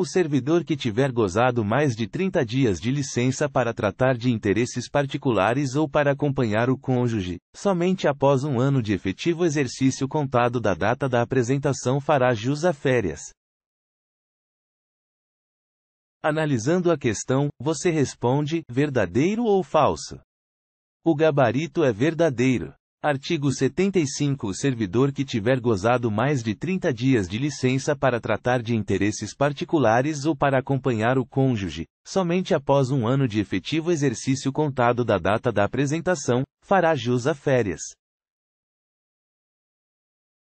O servidor que tiver gozado mais de 30 dias de licença para tratar de interesses particulares ou para acompanhar o cônjuge, somente após um ano de efetivo exercício contado da data da apresentação fará jus a férias. Analisando a questão, você responde: verdadeiro ou falso? O gabarito é verdadeiro. Artigo 75 O servidor que tiver gozado mais de 30 dias de licença para tratar de interesses particulares ou para acompanhar o cônjuge, somente após um ano de efetivo exercício contado da data da apresentação, fará jus a férias.